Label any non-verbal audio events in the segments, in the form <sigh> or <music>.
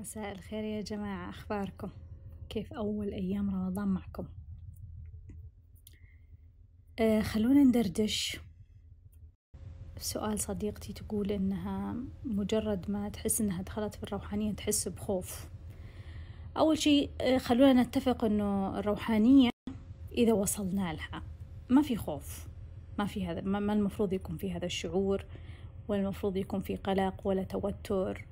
مساء الخير يا جماعة أخباركم كيف أول أيام رمضان معكم آه خلونا ندردش سؤال صديقتي تقول إنها مجرد ما تحس إنها دخلت في الروحانية تحس بخوف أول شيء آه خلونا نتفق إنه الروحانية إذا وصلنا لها ما في خوف ما في هذا ما المفروض يكون في هذا الشعور ولا المفروض يكون في قلق ولا توتر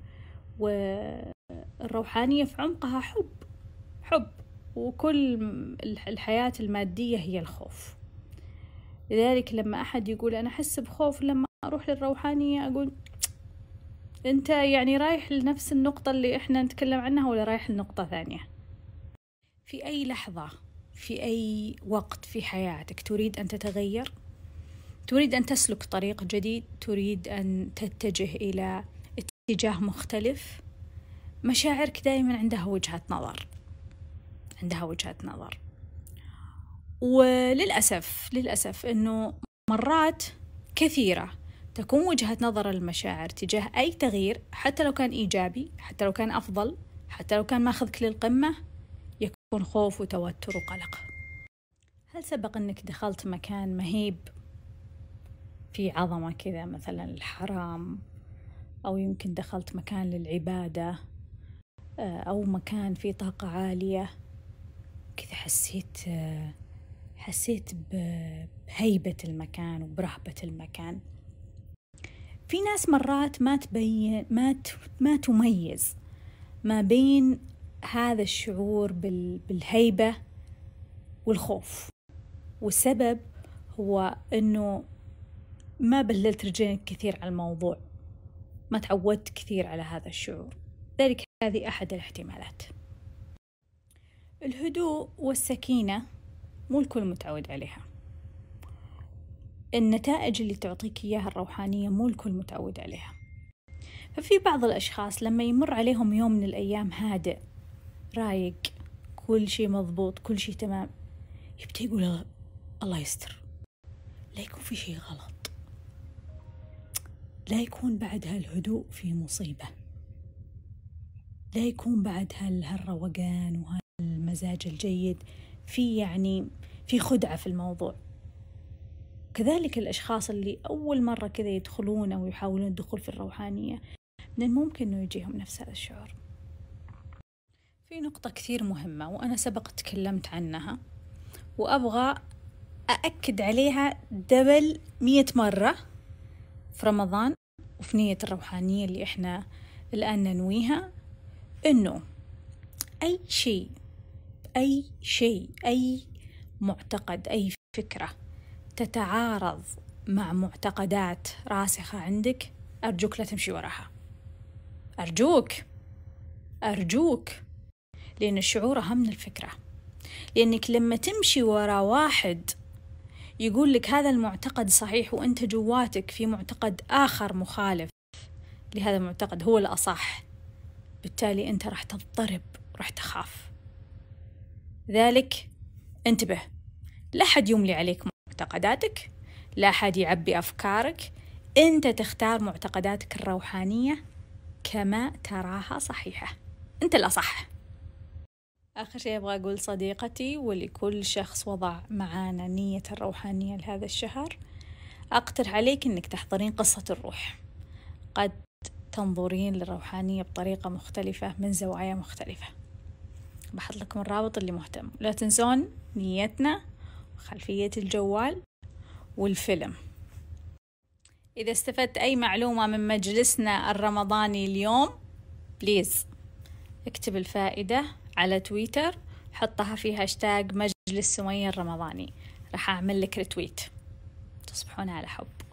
و الروحانية في عمقها حب حب وكل الحياة المادية هي الخوف لذلك لما أحد يقول أنا أحس بخوف لما أروح للروحانية أقول <tsk> أنت يعني رايح لنفس النقطة اللي إحنا نتكلم عنها ولا رايح لنقطة ثانية في أي لحظة في أي وقت في حياتك تريد أن تتغير تريد أن تسلك طريق جديد تريد أن تتجه إلى اتجاه مختلف مشاعرك دائما عندها وجهة نظر عندها وجهة نظر وللأسف للأسف أنه مرات كثيرة تكون وجهة نظر المشاعر تجاه أي تغيير حتى لو كان إيجابي حتى لو كان أفضل حتى لو كان ماخذك للقمة يكون خوف وتوتر وقلق هل سبق أنك دخلت مكان مهيب في عظمة كذا مثلا الحرام أو يمكن دخلت مكان للعبادة آه، أو مكان فيه طاقة عالية كذا حسيت آه، حسيت بهيبة المكان وبرهبة المكان في ناس مرات ما تبين ما ما تميز ما بين هذا الشعور بالهيبة والخوف والسبب هو أنه ما بللت رجلك كثير على الموضوع ما تعودت كثير على هذا الشعور ذلك هذه أحد الاحتمالات الهدوء والسكينة مو الكل متعود عليها النتائج اللي تعطيك إياها الروحانية مو الكل متعود عليها ففي بعض الأشخاص لما يمر عليهم يوم من الأيام هادئ رايق كل شيء مضبوط كل شيء تمام يبدأ يقول الله يستر لا يكون في شيء غلط لا يكون بعد هالهدوء في مصيبه لا يكون بعد هالروقان وهالمزاج الجيد في يعني في خدعة في الموضوع كذلك الأشخاص اللي أول مرة كذا يدخلون أو يحاولون الدخول في الروحانية من الممكن أنه يجيهم نفس هذا الشعور في نقطة كثير مهمة وأنا سبق تكلمت عنها وأبغى أأكد عليها دبل مية مرة في رمضان وفي نية الروحانية اللي إحنا الآن ننويها انه اي شيء اي شيء اي معتقد اي فكره تتعارض مع معتقدات راسخه عندك ارجوك لا تمشي وراها ارجوك ارجوك لان الشعور اهم من الفكره لانك لما تمشي ورا واحد يقول لك هذا المعتقد صحيح وانت جواتك في معتقد اخر مخالف لهذا المعتقد هو الاصح بالتالي أنت راح تضطرب راح تخاف ذلك انتبه لا حد يملي عليك معتقداتك لا حد يعبي أفكارك أنت تختار معتقداتك الروحانية كما تراها صحيحة أنت الأصح آخر شيء أبغى أقول صديقتي ولكل شخص وضع معانا نية الروحانية لهذا الشهر أقترح عليك أنك تحضرين قصة الروح قد تنظرين للروحانية بطريقة مختلفة من زوايا مختلفة بحط لكم الرابط اللي مهتم لا تنسون نيتنا وخلفية الجوال والفيلم إذا استفدت أي معلومة من مجلسنا الرمضاني اليوم بليز اكتب الفائدة على تويتر حطها في هاشتاج مجلس سمية الرمضاني راح أعمل لك رتويت تصبحون على حب